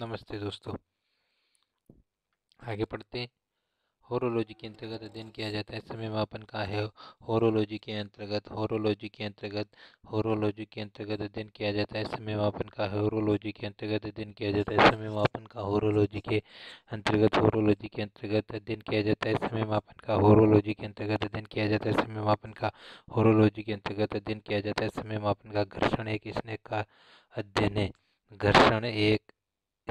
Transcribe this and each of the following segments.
नमस्ते दोस्तों आगे पढ़ते हैं होरोलॉजी के अंतर्गत अध्ययन किया जाता है समय मापन का है होरोलॉजी के अंतर्गत होरोलॉजी के अंतर्गत होरोलॉजी के अंतर्गत अध्ययन किया जाता है समय मापन का है होरोलॉजी के अंतर्गत अध्ययन किया जाता है समय मापन का होरोलॉजी के अंतर्गत होरोलॉजी के अंतर्गत अध्ययन किया जाता है समय मापन का होरोलॉजी के अंतर्गत अध्ययन किया जाता है समय मापन का होरोलॉजी के अंतर्गत अध्ययन किया जाता है समय मापन का घर्षण एक स्नेक का अध्ययन है घर्षण एक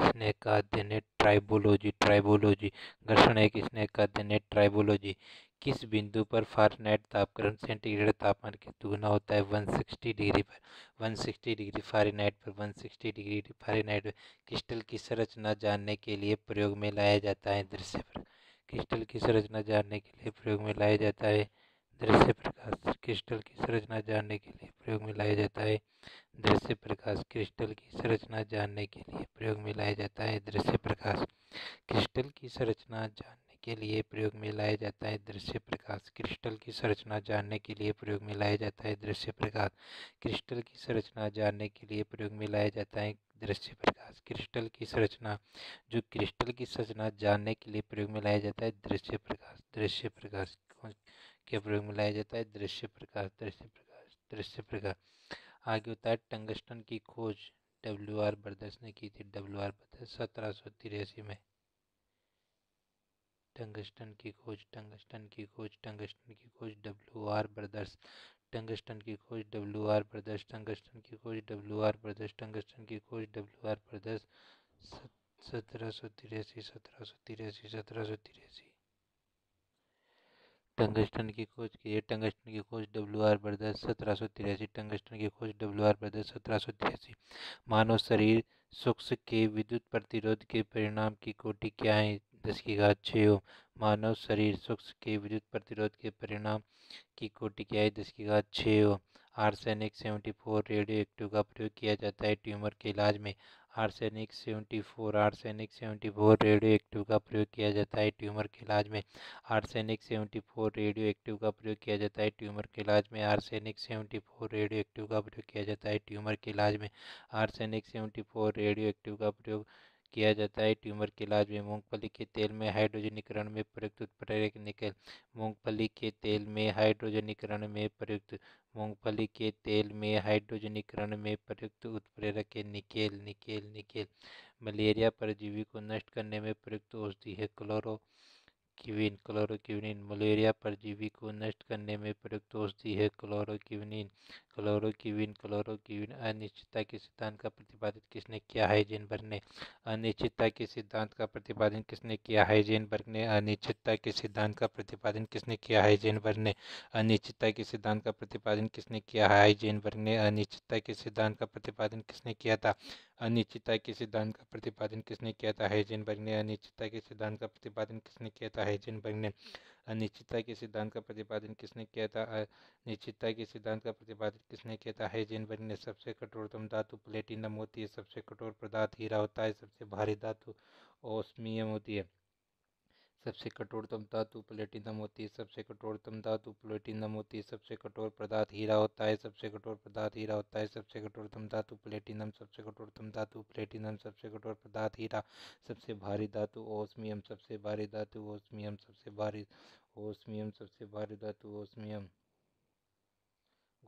स्नेक का अध्ययन है ट्राइबोलॉजी ट्राइबोलॉजी घर्षण एक स्नेक का अध्ययन है ट्राइबोलॉजी किस बिंदु पर फारेनहाइट तापक्रम सेंटीग्रेड तापमान के दुगना होता है 160 डिग्री पर 160 डिग्री फारेनहाइट पर 160 डिग्री फारेनहाइट पर क्रिस्टल की संरचना जानने के लिए प्रयोग में लाया जाता है दृश्य पर क्रिस्टल की संरचना जानने के लिए प्रयोग में लाया जाता है दृश्य प्रकाश क्रिस्टल की संरचना जानने के लिए प्रयोग में लाया जाता है दृश्य प्रकाश क्रिस्टल की संरचना जानने के लिए प्रयोग में लाया जाता है दृश्य प्रकाश क्रिस्टल की संरचना जानने के लिए प्रयोग में लाया जाता है दृश्य प्रकाश क्रिस्टल की संरचना जानने के लिए प्रयोग में लाया जाता है दृश्य प्रकाश क्रिस्टल की संरचना जानने के लिए प्रयोग में लाया जाता है दृश्य प्रकाश क्रिस्टल की संरचना जो क्रिस्टल की संरचना जानने के लिए प्रयोग में लाया जाता है दृश्य प्रकाश दृश्य प्रकाश प्रकाशकों के प्रयोग में लाया जाता है दृश्य प्रकाश दृश्य प्रकाश दृश्य प्रकाश आगे होता है टंगस्टन की खोज डब्ल्यू आर बर्दस ने की थी डब्ल्यू आर बर्दस सत्रह सौ तिरासी में टंगस्टन की खोज टंगस्टन की खोज टंगस्टन की खोज डब्ल्यू आर ब्रदर्स टंगस्टन की खोज डब्ल्यू आर ब्रदर्स टंगस्टन की खोज डब्ल्यू आर ब्रदर्स टंगस्टन की खोज डब्ल्यू आर ब्रदर्स सत्रह सौ तिरासी सत्रह सौ तिरासी सत्रह सौ तिरासी टंगस्टन की खोज की है टंगस्टन की खोज डब्ल्यू आर बर्दस सत्रह सौ तिरासी टंगस्टन की खोज डब्ल्यू आर बर्दस सत्रह सौ तिरासी मानव शरीर शुक्स के विद्युत प्रतिरोध के परिणाम की कोटि क्या है दस की घात छः ओम मानव शरीर शुक्स के विद्युत प्रतिरोध के परिणाम की कोटि क्या है दस की घात छः ओम arsenic seventy four radio active का प्रयोग किया जाता है ट्यूमर के इलाज में arsenic 74 arsenic four radio active का प्रयोग किया जाता है ट्यूमर के इलाज में आर्सेनिक 74 रेडियो एक्टिव का प्रयोग किया जाता है ट्यूमर के इलाज में आर्सेनिक 74 रेडियो एक्टिव का प्रयोग किया जाता है ट्यूमर के इलाज में आर्सेनिक 74 रेडियो एक्टिव का प्रयोग किया जाता है ट्यूमर के इलाज में मूंगफली के तेल में हाइड्रोजनीकरण में प्रयुक्त उत्प्रेरक निकल मूंगफली के तेल में हाइड्रोजनीकरण में प्रयुक्त मूंगफली के तेल में हाइड्रोजनीकरण में प्रयुक्त उत्प्रेरक निकेल निकेल निकेल मलेरिया परजीवी को नष्ट करने में प्रयुक्त औषधि है क्लोरो क्लोरोक्विन क्लोरोक्विनिन मलेरिया परजीवी को नष्ट करने में प्रयुक्त औषधि है क्लोरोक्विनिन क्लोरोक्विन क्लोरोक्विन अनिश्चितता के सिद्धांत का प्रतिपादित किसने किया है जेनबर्ग ने अनिश्चितता के सिद्धांत का प्रतिपादन किसने किया है जेनबर्ग ने अनिश्चितता के सिद्धांत का प्रतिपादन किसने किया है जेनबर्ग ने अनिश्चितता के सिद्धांत का प्रतिपादन किसने किया है जेनबर्ग ने अनिश्चितता के सिद्धांत का प्रतिपादन किसने किया था अनिश्चितता के सिद्धांत का प्रतिपादन किसने किया था हाइजेनबर्ग ने अनिश्चितता के सिद्धांत का प्रतिपादन किसने किया था हाइजेनबर्ग ने अनिश्चितता के सिद्धांत का प्रतिपादन किसने किया था अनिश्चितता के सिद्धांत का प्रतिपादन किसने किया था हाइजेनबर्ग ने सबसे कठोरतम धातु प्लेटिनम होती है सबसे कठोर पदार्थ हीरा होता है सबसे भारी धातु ओस्मियम होती है सबसे कठोरतम धातु प्लेटिनम होती है सबसे कठोरतम धातु प्लेटिनम होती है सबसे कठोर पदार्थ हीरा होता है सबसे कठोर पदार्थ हीरा होता है सबसे कठोरतम धातु प्लेटिनम सबसे कठोरतम धातु प्लेटिनम सबसे कठोर पदार्थ हीरा सबसे भारी धातु ओस्मियम सबसे भारी धातु ओस्मियम सबसे भारी ओस्मियम सबसे भारी धातु ओस्मियम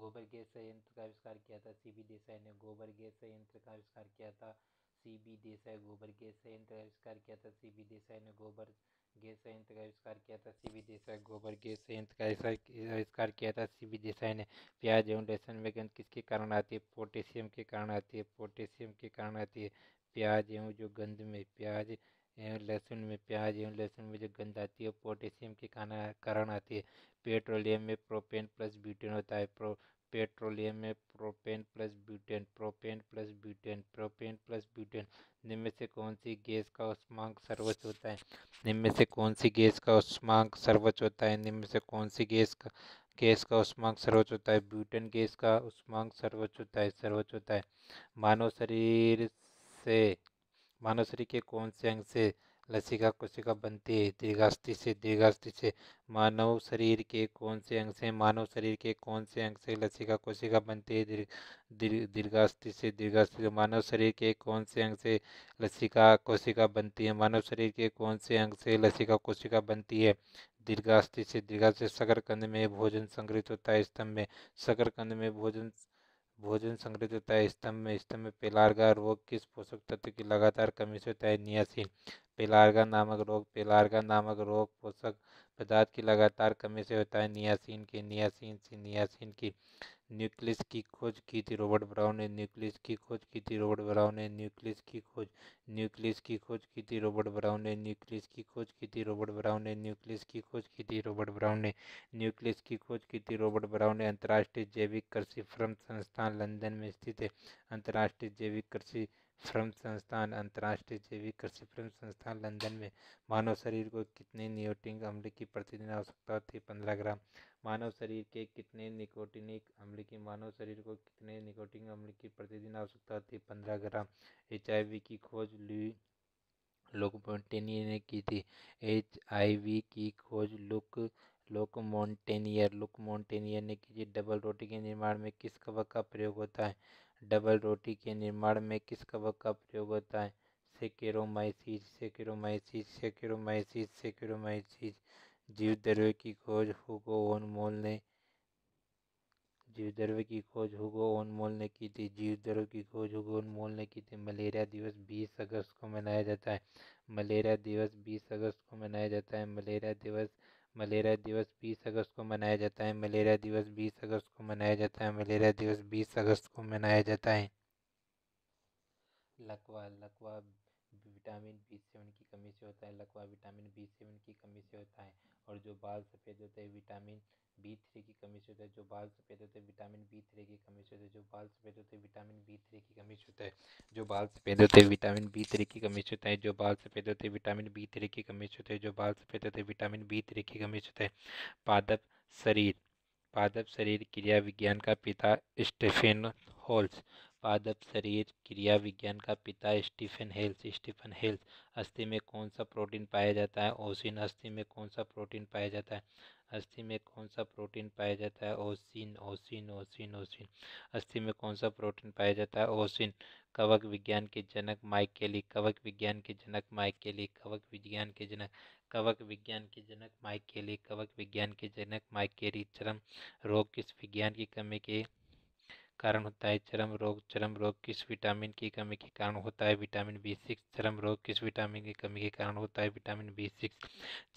गोबर गैस संयंत्र का आविष्कार किया था सी देसाई ने गोबर गैस संयंत्र का आविष्कार किया था सी देसाई गोबर गैस संयंत्र का आविष्कार किया था सी देसाई ने गोबर गैस संयंत्र का आविष्कार किया था सी बी देसाई गोबर गैस संयंत्र का आविष्कार किया था सी बी देसाई ने प्याज एवं लहसुन में गंध किसके कारण आती है पोटेशियम के कारण आती है पोटेशियम के कारण आती है प्याज एवं जो गंध में प्याज एवं लहसुन में प्याज एवं लहसुन में जो गंध आती है पोटेशियम के कारण आती है पेट्रोलियम में प्रोपेन प्लस ब्यूटेन होता है प्रो पेट्रोलियम में propane plus butane propane plus butane propane plus butane निम्न से कौन सी गैस का उष्मांक सर्वोच्च होता है निम्न से कौन सी गैस का उष्मांक सर्वोच्च होता है निम्न से कौन सी गैस का गैस का उष्मांक सर्वोच्च होता है ब्यूटेन गैस का उष्मांक सर्वोच्च होता है सर्वोच्च होता है मानव शरीर से मानव शरीर के कौन से अंग से लसिका कोशिका बनती है दीर्घास्थि से दीर्घास्थि से मानव शरीर के कौन से अंग से मानव शरीर के कौन से अंग से लसिका कोशिका बनती है दीर्घास्थि से दीर्घास्थि से मानव शरीर के कौन से अंग से लसिका कोशिका बनती है मानव शरीर के कौन से अंग से लसिका कोशिका बनती है दीर्घास्थि से दीर्घास्थि सकरकंद में भोजन संग्रहित होता है स्तंभ में सकरकंद में भोजन भोजन संग्रहित होता है स्तंभ में स्तंभ में पेलार्गा रोग किस पोषक तत्व की लगातार कमी से होता है नियासीन पेलार्गा नामक रोग पेलारगा नामक रोग पोषक पदार्थ की लगातार कमी से होता है नियासीन के नियासीन से नियासीन की न्यूक्लियस की खोज की थी रॉबर्ट ब्राउन ने न्यूक्लियस की खोज की थी रॉबर्ट ब्राउन ने न्यूक्लियस की खोज न्यूक्लियस की खोज की थी रॉबर्ट ब्राउन ने न्यूक्लियस की खोज की थी रॉबर्ट ब्राउन ने न्यूक्लियस की खोज की थी रॉबर्ट ब्राउन ने न्यूक्लियस की खोज की थी रॉबर्ट ब्राउन ने अंतर्राष्ट्रीय जैविक कृषि फर्म संस्थान लंदन में स्थित है अंतर्राष्ट्रीय जैविक कृषि श्रम संस्थान अंतर्राष्ट्रीय जैविक कृषि श्रम संस्थान लंदन में मानव शरीर को कितने नियोटिंग अम्ल की प्रतिदिन आवश्यकता थी पंद्रह ग्राम मानव शरीर के कितने निकोटिनिक अम्ल की मानव शरीर को कितने निकोटिंग अम्ल की प्रतिदिन आवश्यकता थी पंद्रह ग्राम एच की खोज लुई लोकमोटेनियर ने की थी एच की खोज लुक लुक मोन्टेनियर ने की थी डबल रोटी के निर्माण में किस कवक का प्रयोग होता है डबल रोटी के निर्माण में किस कवक का प्रयोग होता है सेकेरोमाइसिस सेकेरोमाइसिस सेकेरोमाइसिस सेकेरोमाइसिस जीव द्रव्य की खोज हुगो ओन मोल ने जीव द्रव्य की खोज हुगो ओन मोल ने की थी जीव द्रव्य की खोज हुगो ओन मोल ने की थी मलेरिया दिवस 20 अगस्त को मनाया जाता है मलेरिया दिवस 20 अगस्त को मनाया जाता है मलेरिया दिवस मलेरिया दिवस 20 अगस्त को मनाया जाता है मलेरिया दिवस 20 अगस्त को मनाया जाता है मलेरिया दिवस 20 अगस्त को मनाया जाता है लकवा लकवा विटामिन बी सेवन की कमी से होता है लकवा विटामिन बी सेवन की कमी से होता है और जो बाल सफ़ेद होते हैं विटामिन बी थ्री की कमी से होता है जो बाल सफ़ेद होते हैं विटामिन बी थ्री की कमी से होता है जो बाल सफ़ेद होते हैं विटामिन बी थ्री की कमी से होता है जो बाल सफ़ेद होते हैं विटामिन बी थ्री की कमी से होता है जो बाल सफ़ेद होते हैं विटामिन बी थ्री की कमी से होता है जो बाल सफ़ेद होते हैं विटामिन बी थ्री की कमी से होता है पादप शरीर पादप शरीर क्रिया विज्ञान का पिता स्टेफेन होल्स पादप शरीर क्रिया विज्ञान का पिता स्टीफन हेल्स स्टीफन हेल्स अस्थि में कौन सा प्रोटीन पाया जाता है ओसिन अस्थि में कौन सा प्रोटीन पाया जाता है अस्थि में कौन सा प्रोटीन पाया जाता है ओसिन ओसिन ओसिन ओसिन अस्थि में कौन सा प्रोटीन पाया जाता है ओसिन कवक विज्ञान के जनक माइकेली कवक विज्ञान के जनक माइकेली कवक विज्ञान के जनक कवक विज्ञान के जनक माइकेली कवक विज्ञान के जनक माइकेली चरम रोग किस विज्ञान की कमी के कारण होता है चरम रोग चरम रोग किस विटामिन की कमी के कारण होता है विटामिन बी सिक्स चरम रोग किस विटामिन की कमी के कारण होता है विटामिन बी सिक्स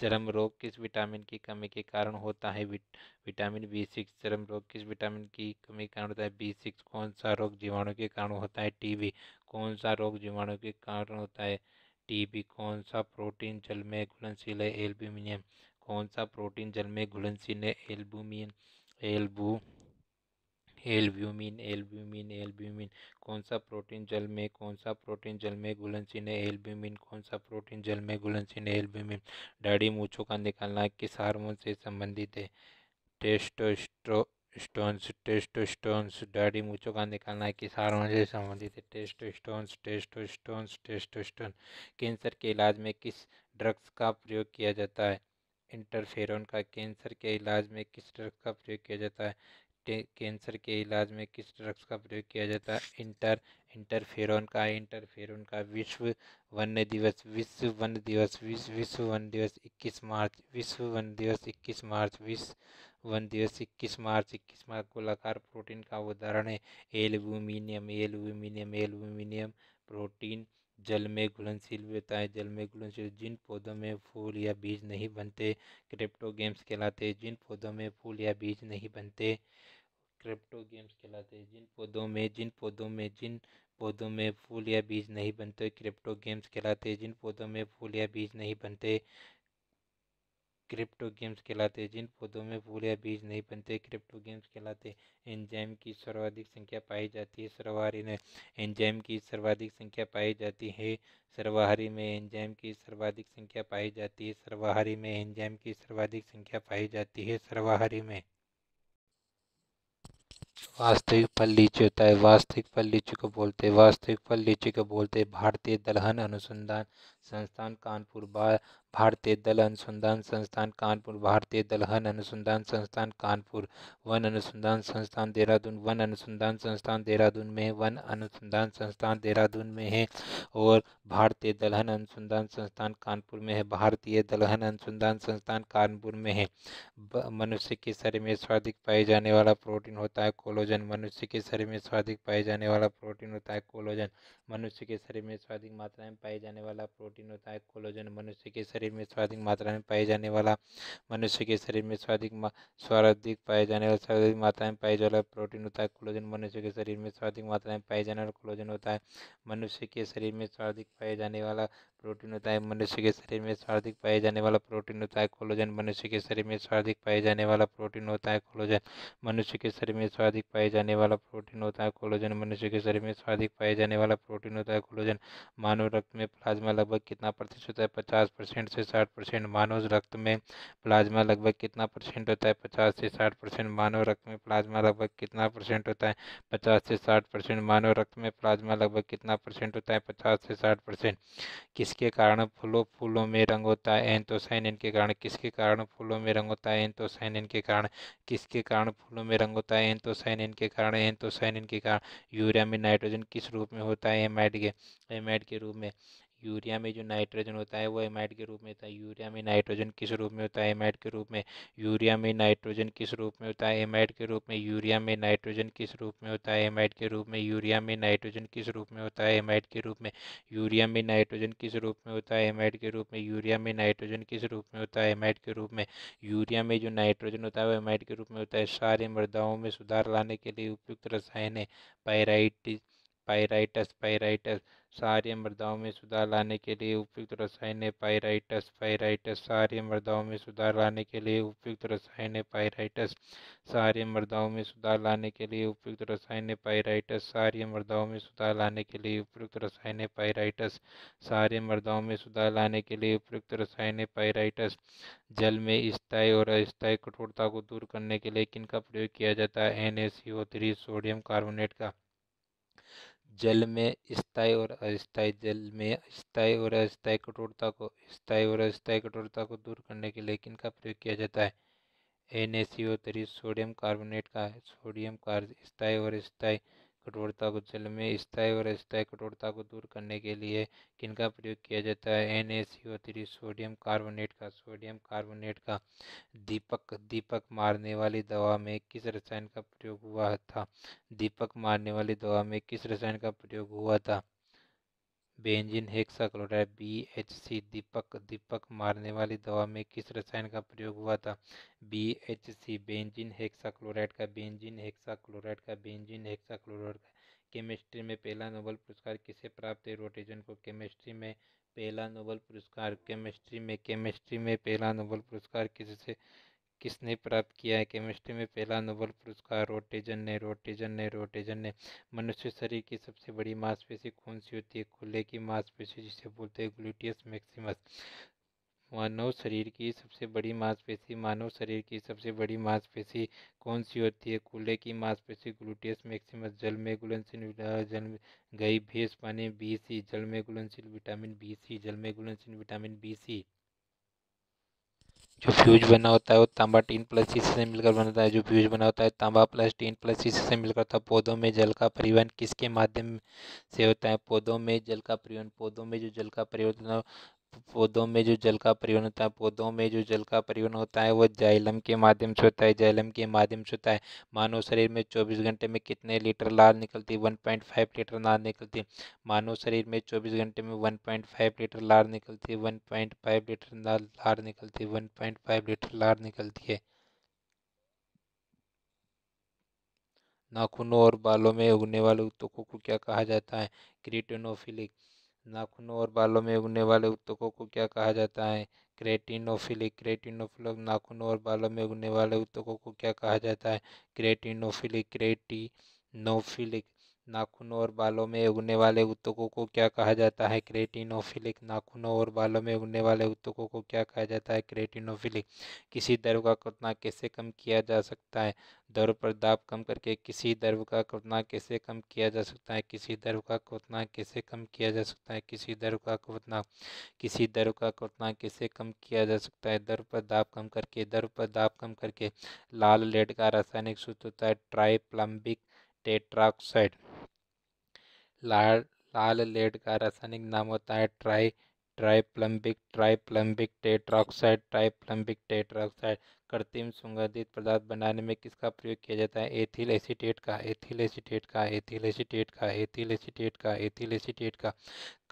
चरम रोग किस विटामिन की कमी के कारण होता है विटामिन बी सिक्स चरम रोग किस विटामिन की कमी के कारण होता है बी सिक्स कौन सा रोग जीवाणु के कारण होता है टी कौन सा रोग जीवाणु के कारण होता है टी कौन सा प्रोटीन जल में घुलनशील है एल्बुमिनियम कौन सा प्रोटीन जल में घुलनशील है एल्बुमिन एल्बू एल्ब्यूमिन एल्ब्यूमिन एल्ब्यूमिन कौन सा प्रोटीन जल में कौन सा प्रोटीन जल में घुलनशील है एल्ब्यूमिन कौन सा प्रोटीन जल में घुलनशील है एल्ब्यूमिन डाढ़ी मूछों का निकालना किस हार्मोन से संबंधित है टेस्टोस्ट्रो स्टोन्स टेस्टोस्टोन्स डाढ़ी मूछों का निकालना किस हार्मोन से संबंधित है टेस्टोस्टोन्स टेस्टोस्टोन्स टेस्टोस्टोन कैंसर के इलाज में किस ड्रग्स का प्रयोग किया जाता है इंटरफेरॉन का कैंसर के इलाज में किस ड्रग्स का प्रयोग किया जाता है कैंसर के इलाज में किस ड्रग्स का प्रयोग किया जाता है इंटर इंटरफेरॉन का इंटरफेरॉन का विश्व वन्य दिवस विश्व वन्य दिवस विश्व विश्व वन दिवस 21 मार्च विश्व वन दिवस 21 मार्च विश्व वन दिवस 21 मार्च 21 मार्च गोलाकार प्रोटीन का उदाहरण है एल्यूमिनियम एल्यूमिनियम एल्यूमिनियम प्रोटीन जल में घुलनशील होता है जल में घुलनशील जिन पौधों में फूल या बीज नहीं बनते क्रिप्टोगेम्स कहलाते हैं जिन पौधों में फूल या बीज नहीं बनते क्रिप्टो गेम्स कहलाते हैं जिन पौधों में जिन पौधों में जिन पौधों में फूल या बीज नहीं बनते क्रिप्टो गेम्स कहलाते हैं जिन पौधों में फूल या बीज नहीं बनते क्रिप्टो गेम्स कहलाते हैं जिन पौधों में फूल या बीज नहीं बनते क्रिप्टो गेम्स कहलाते हैं एंजाइम की सर्वाधिक संख्या पाई जाती है सर्वहारी में एंजाइम की सर्वाधिक संख्या पाई जाती है सर्वाहारी में एंजाइम की सर्वाधिक संख्या पाई जाती है सर्वाहारी में एंजाइम की सर्वाधिक संख्या पाई जाती है सर्वाहारी में वास्तविक फल लीची होता है वास्तविक फल लीची को बोलते हैं वास्तविक फल लीची को बोलते हैं भारतीय दलहन अनुसंधान संस्थान कानपुर भारतीय दल अनुसंधान संस्थान कानपुर भारतीय दलहन अनुसंधान संस्थान कानपुर वन अनुसंधान संस्थान देहरादून वन अनुसंधान संस्थान देहरादून में वन अनुसंधान संस्थान देहरादून में है और भारतीय दलहन अनुसंधान संस्थान कानपुर में है भारतीय दलहन अनुसंधान संस्थान कानपुर में है मनुष्य के शरीर में स्वाधिक पाए जाने वाला प्रोटीन होता है कोलोजन मनुष्य के शरीर में स्वाधिक पाए जाने वाला प्रोटीन होता है कोलोजन मनुष्य के शरीर में स्वाधिक मात्रा में पाए जाने वाला प्रोटीन प्रोटीन होता है कोलोजन मनुष्य के शरीर में सर्वाधिक मात्रा में पाया जाने वाला मनुष्य के शरीर में सर्वाधिक सर्वाधिक पाए जाने वाला सर्वाधिक मात्रा में पाए जाने वाला प्रोटीन होता है कोलोजन मनुष्य के शरीर में सर्वाधिक मात्रा में पाए जाने वाला कोलोजन होता है मनुष्य के शरीर में सर्वाधिक पाए जाने वाला प्रोटीन होता है मनुष्य के शरीर में सर्वाधिक पाया जाने वाला प्रोटीन होता है कोलोजन मनुष्य के शरीर में सर्वाधिक पाया जाने वाला प्रोटीन होता है कोलोजन मनुष्य के शरीर में सर्वाधिक पाया जाने वाला प्रोटीन होता है कोलोजन मनुष्य के शरीर में सर्वाधिक पाया जाने वाला प्रोटीन होता है कोलोजन मानव रक्त में प्लाज्मा लगभग कितना प्रतिशत होता है पचास परसेंट से साठ परसेंट मानव रक्त में प्लाज्मा लगभग कितना परसेंट होता है पचास से साठ परसेंट मानव रक्त में प्लाज्मा लगभग कितना परसेंट होता है पचास से साठ परसेंट मानव रक्त में प्लाज्मा लगभग कितना परसेंट होता है पचास से साठ परसेंट किसी किसके कारण फूलों फूलों में रंग होता है एंथोसाइन तो इनके कारण किसके कारण फूलों में रंग होता है एंथोसाइन तो इनके कारण किसके कारण फूलों में रंग होता है एंथोसाइन तो इनके कारण एंथोसाइन इनके कारण यूरिया में नाइट्रोजन किस रूप में होता है एमाइड के एमाइड के रूप में यूरिया में जो नाइट्रोजन होता है वो एमाइड के रूप में होता है यूरिया में नाइट्रोजन किस रूप में होता है एमाइड के रूप में यूरिया में नाइट्रोजन किस रूप में होता है एमाइड के रूप में यूरिया में नाइट्रोजन किस रूप में होता है एमाइड के रूप में यूरिया में नाइट्रोजन किस रूप में होता है एमाइड के रूप में यूरिया में नाइट्रोजन किस रूप में होता है एमाइड के रूप में यूरिया में नाइट्रोजन किस रूप में होता है एमाइड के रूप में यूरिया में जो नाइट्रोजन होता है वो एमाइड के रूप में होता है सारे मृदाओं में सुधार लाने के लिए उपयुक्त रसायन है पायराइटिस पायराइटस पायराइटस सारे मृदाओं में सुधार लाने के लिए उपयुक्त रसायन है पायराइटस पायराइटस सारे मृदाओं में सुधार लाने के लिए उपयुक्त रसायन है पायराइटस सारे मृदाओं में सुधार लाने के लिए उपयुक्त रसायन है पायराइटस सारे मृदाओं में सुधार लाने के लिए उपयुक्त रसायन है पायराइटस सारे मृदाओं में सुधार लाने के लिए उपयुक्त रसायन है पायराइटस जल में स्थायी और अस्थायी कठोरता को दूर करने के लिए किन का प्रयोग किया जाता है एन सोडियम कार्बोनेट का जल में स्थायी और अस्थायी जल में स्थायी और अस्थायी कठोरता को स्थायी और अस्थायी कठोरता को दूर करने के लिए किन का प्रयोग किया जाता है N A C O three sodium carbonate का सोडियम कार्य स्थायी और स्थायी कठोरता को जल में स्थायी और अस्थायी कठोरता को दूर करने के लिए किनका प्रयोग किया जाता है N A three sodium carbonate का सोडियम कार्बोनेट का दीपक दीपक मारने वाली दवा में किस रसायन का प्रयोग हुआ था दीपक मारने वाली दवा में किस रसायन का प्रयोग हुआ था बेंजीन हेक्साक्लोराइड बीएचसी दीपक दीपक मारने वाली दवा में किस रसायन का प्रयोग हुआ था बीएचसी बेंजीन हेक्साक्लोराइड का बेंजीन हेक्साक्लोराइड का बेंजीन हेक्साक्लोराइड का केमिस्ट्री में पहला नोबल पुरस्कार किसे प्राप्त है रोटेजन को केमिस्ट्री में पहला नोबल पुरस्कार केमिस्ट्री में केमिस्ट्री में पहला नोबल पुरस्कार किससे किसने प्राप्त किया है केमिस्ट्री में पहला नोबल पुरस्कार रोटेजन ने रोटेजन ने रोटेजन ने मनुष्य शरीर की सबसे बड़ी मांसपेशी कौन सी होती है खुले की मांसपेशी जिसे बोलते हैं ग्लूटियस मैक्सिमस मानव शरीर की सबसे बड़ी मांसपेशी मानव शरीर की सबसे बड़ी मांसपेशी कौन सी होती है कूल्हे की मांसपेशी ग्लूटियस मैक्सिमस जल में घुलनशील जल गई भेस पानी बी सी जल में घुलनशील विटामिन बी सी जल में घुलनशील विटामिन बी सी जो फ्यूज बना होता है वो तांबा टीन प्लस इसी से मिलकर बनता है जो फ्यूज बना होता है तांबा प्लस टीन प्लस इसी से मिलकर होता है पौधों में जल का परिवहन किसके माध्यम से होता है पौधों में जल का परिवहन पौधों में जो जल का परिवर्तन पौधों में जो जल का परिवहन होता है पौधों में जो जल का परिवहन होता है वह जाइलम के माध्यम से होता है जाइलम के माध्यम से होता है मानव शरीर में चौबीस घंटे में कितने लीटर लार निकलती है वन पॉइंट फाइव लीटर लार निकलती है मानव शरीर में चौबीस घंटे में वन पॉइंट फाइव लीटर लार निकलती है वन पॉइंट फाइव लीटर लार निकलती है वन पॉइंट फाइव लीटर लार निकलती है नाखूनों और बालों में उगने वाले उत्तकों को क्या कहा जाता है क्रिटेनोफिलिक नाखूनों और बालों में उगने वाले उत्तकों को क्या कहा जाता है क्रेटिनोफिलिक क्रेटिनोफिलिक नाखूनों और बालों में उगने वाले उत्तकों को क्या कहा जाता है क्रेटिनोफिलिक क्रेटिनोफिलिक नाखूनों और बालों में उगने वाले उत्तकों को क्या कहा जाता है क्रेटिनोफिलिक नाखूनों और बालों में उगने वाले उत्तकों को क्या कहा जाता है क्रेटिनोफिलिक किसी दर्व का कृतना कैसे कम किया जा सकता है दर्व पर दाब कम करके किसी दर्व का कृतना कैसे कम किया जा सकता है किसी दर्व का कृतना कैसे कम किया जा सकता है किसी दर्व का कृतना किसी दर्व का कृतना कैसे कम किया जा सकता है दर्व पर दाब कम करके दर्व पर दाब कम करके लाल लेड का रासायनिक सूत्र होता है प्लम्बिक टेट्राक्साइड लाल लाल लेड का रासायनिक नाम होता है ट्राई ट्राइप्लम्बिक ट्राइप्लम्बिक टेट्रॉक्साइड ट्राइप्लम्बिक टेट्रॉक्साइड कृत्रिम सुगंधित पदार्थ बनाने में किसका प्रयोग किया जाता है एथिल एसीटेट का एथिल एसीटेट का एथिल एसीटेट का एथिल एसीटेट का एथिल एसीटेट का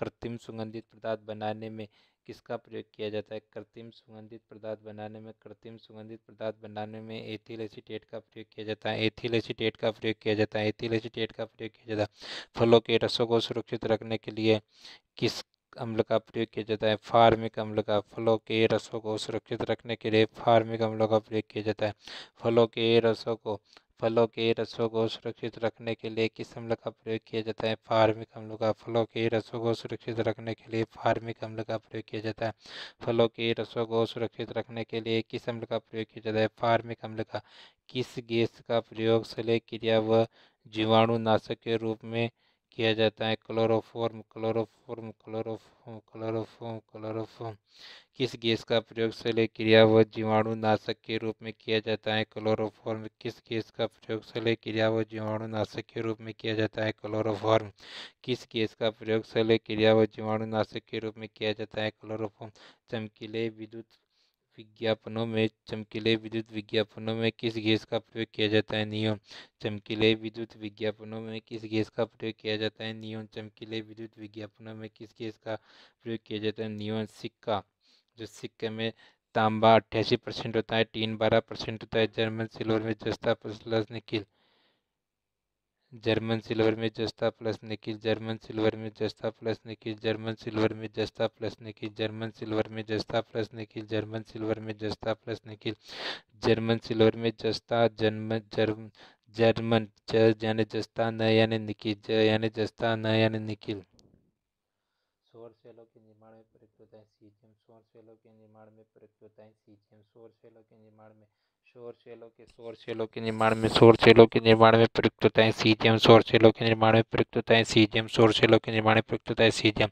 कृत्रिम सुगंधित पदार्थ बनाने में किसका प्रयोग किया जाता है कृत्रिम सुगंधित पदार्थ बनाने में कृत्रिम सुगंधित पदार्थ बनाने में एथिल एसीटेट का प्रयोग किया जाता है एथिल एसीटेट का प्रयोग किया जाता है एथिल एसीटेट का प्रयोग किया जाता है फलों के रसों को सुरक्षित रखने के लिए किस अम्ल का प्रयोग किया जाता है फार्मिक अम्ल का फलों के रसों को सुरक्षित रखने के लिए फार्मिक अम्लों का प्रयोग किया जाता है फलों के रसों को फलों के रसों को सुरक्षित रखने के लिए किस अम्ल का प्रयोग किया जाता है फार्मिक अम्ल का फलों के रसों को सुरक्षित रखने के लिए फार्मिक अम्ल का प्रयोग किया जाता है फलों के रसों को सुरक्षित रखने के लिए किस अम्ल का प्रयोग किया जाता है फार्मिक अम्ल का किस गैस का प्रयोग सले क्रिया व जीवाणुनाशक के रूप में किया जाता है chloroform chloroform chloroform chloroform chloroform किस गैस का प्रयोग शल्य क्रिया व जीवाणु नाशक के रूप में किया जाता है क्लोरोफॉर्म किस गैस का प्रयोग शल्य क्रिया व जीवाणु नाशक के रूप में किया जाता है क्लोरोफॉर्म किस गैस का प्रयोग शल्य क्रिया व जीवाणु नाशक के रूप में किया जाता है क्लोरोफॉर्म चमकीले विद्युत विज्ञापनों में चमकीले विद्युत विज्ञापनों में किस गैस का प्रयोग किया जाता है नियोन चमकीले विद्युत विज्ञापनों में किस गैस का प्रयोग किया जाता है नियोन चमकीले विद्युत विज्ञापनों में किस गैस का प्रयोग किया जाता है नियोन सिक्का जो सिक्के में तांबा अट्ठासी परसेंट होता है टीन बारह परसेंट होता है जर्मन सिल्वर में जस्ता प्लस निकिल जर्मन सिल्वर में जस्ता प्लस निकिल जर्मन सिल्वर में जस्ता प्लस निकिल जर्मन सिल्वर में जस्ता प्लस निकिल जर्मन सिल्वर में जस्ता प्लस निकिल जर्मन सिल्वर में जस्ता प्लस निकिल जर्मन सिल्वर में जस्ता जन्म जर्म जर्मन ज यानी जस्ता न यानी निकिल ज यानी जस्ता न यानी निकिल सोर सेलों के निर्माण में प्रयुक्त होता है सीजियम सोर सेलों के निर्माण में प्रयुक्त होता है सीजियम सोर सेलों के निर्माण में सेलों के सेलों के निर्माण में सेलों के निर्माण में प्रयुक्त होता है सीजियम सेलों के निर्माण में प्रयुक्त होता है सीजियम सेलों के निर्माण में प्रयुक्त होता है सीजियम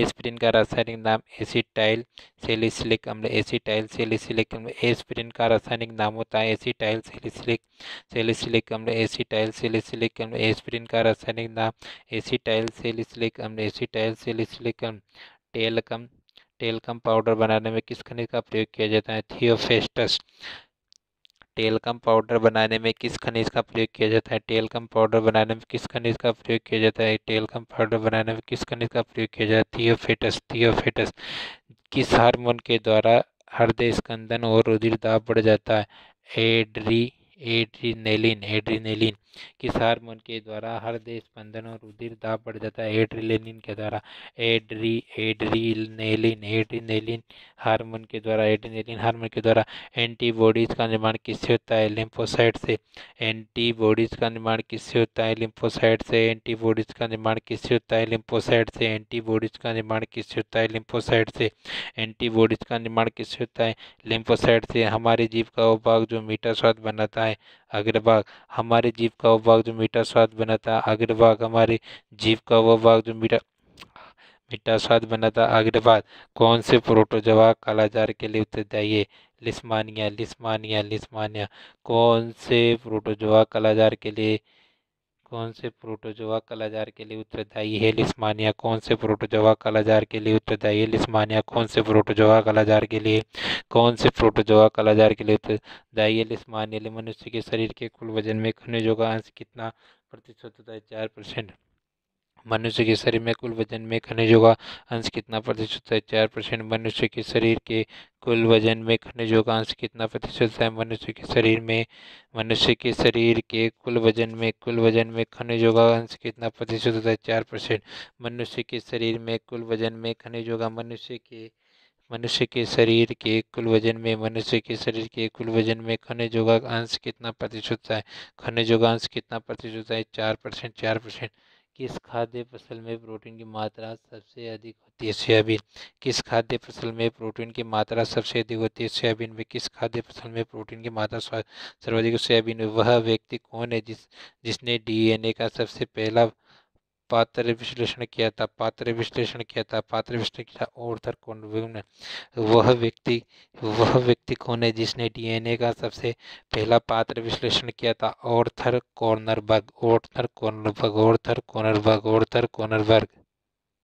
एस्पिरिन का रासायनिक नाम एसिटाइल सेलिसिलिक अम्ल एसिटाइल सेलिसिलिक अम्ल एस्पिरिन का रासायनिक नाम होता है एसिटाइल सेलिसिलिक सेलिसिलिक अम्ल एसिटाइल सेलिसिलिक अम्ल एस्पिरिन का रासायनिक नाम एसिटाइल सेलिसिलिक अम्ल एसिटाइल सेलिसिलिक अम्ल टेलकम टेलकम पाउडर बनाने में किस खनिज का प्रयोग किया जाता है थियोफेस्टस टेलकम पाउडर बनाने में किस खनिज का प्रयोग किया जाता है टेलकम पाउडर बनाने में किस खनिज का प्रयोग किया जाता है टेलकम पाउडर बनाने में किस खनिज का प्रयोग किया जाता है थियोफेटस थियोफेटस किस हार्मोन के द्वारा हृदय स्कंदन और रुधिर दाब बढ़ जाता है एड्री एड्रीनेलिन एड्रीनेलिन किस हारमोन के द्वारा हर देश बंधन और रुधिर दाब बढ़ जाता है एड्रिलेनिन के द्वारा एड्री एड्रीनेलिन एड्रीनेलिन हारमोन के द्वारा एड्रीनेलिन हारमोन के द्वारा एंटीबॉडीज़ का निर्माण किससे होता है लिम्फोसाइड से एंटीबॉडीज़ का निर्माण किससे होता है लिम्फोसाइड से एंटीबॉडीज़ का निर्माण किससे होता है लिम्फोसाइड से एंटीबॉडीज़ का निर्माण किससे होता है लिम्फोसाइड से एंटीबॉडीज़ का निर्माण किससे होता है लिम्फोसाइड से हमारे जीव का वो भाग जो मीठा स्वाद बनाता है अग्रभाग हमारे जीव का वो भाग जो मीठा स्वाद बनाता अग्रभाग हमारे जीव का वो भाग जो मीठा मीठा स्वाद बनाता अग्रभाग कौन से प्रोटोजवा कालाजार के लिए उत्तरदायी है लिस्मानिया लिस्मानिया लिस्मानिया कौन से प्रोटोजवा कालाजार के लिए कौन से प्रोटोजोआ कलाजार के लिए उत्तरदायी है लिस्मानिया कौन से प्रोटोजोआ कलाजार के लिए उत्तरदायी है लिस्मानिया कौन से प्रोटोजोआ कलाजार के लिए कौन से प्रोटोजोआ कलाजार के लिए उत्तरदायी है लिस्मानिया मनुष्य के शरीर के कुल वजन में खनिजों का अंश कितना प्रतिशत होता है चार परसेंट मनुष्य के शरीर में कुल वजन में खनिज होगा अंश कितना प्रतिशत है चार परसेंट मनुष्य के शरीर के कुल वजन में खनिज होगा अंश कितना प्रतिशत है मनुष्य के शरीर में मनुष्य के शरीर के कुल वजन में कुल वजन में खनिज होगा अंश कितना प्रतिशत होता है चार परसेंट मनुष्य के शरीर में कुल वजन में खनिज होगा मनुष्य के मनुष्य के शरीर के कुल वजन में मनुष्य के शरीर के कुल वजन में खनिज का अंश कितना प्रतिशत है खनिज का अंश कितना प्रतिशत है चार परसेंट चार परसेंट किस खाद्य फसल में प्रोटीन की मात्रा सबसे अधिक होती है सोयाबीन किस खाद्य फसल में प्रोटीन की मात्रा सबसे अधिक होती है सोयाबीन में किस खाद्य फसल में प्रोटीन की मात्रा सर्वाधिक सोयाबीन में वह व्यक्ति कौन है जिस जिसने डीएनए का सबसे पहला पात्र विश्लेषण किया था पात्र विश्लेषण किया था पात्र विश्लेषण किया ऑर्थर कौन वह व्यक्ति वह व्यक्ति कौन है जिसने डीएनए का सबसे पहला पात्र विश्लेषण किया था ऑर्थर कॉर्नरबर्ग ऑर्थर कॉर्नरबर्ग और कॉर्नरबर्ग ऑर्थर कॉर्नरबर्ग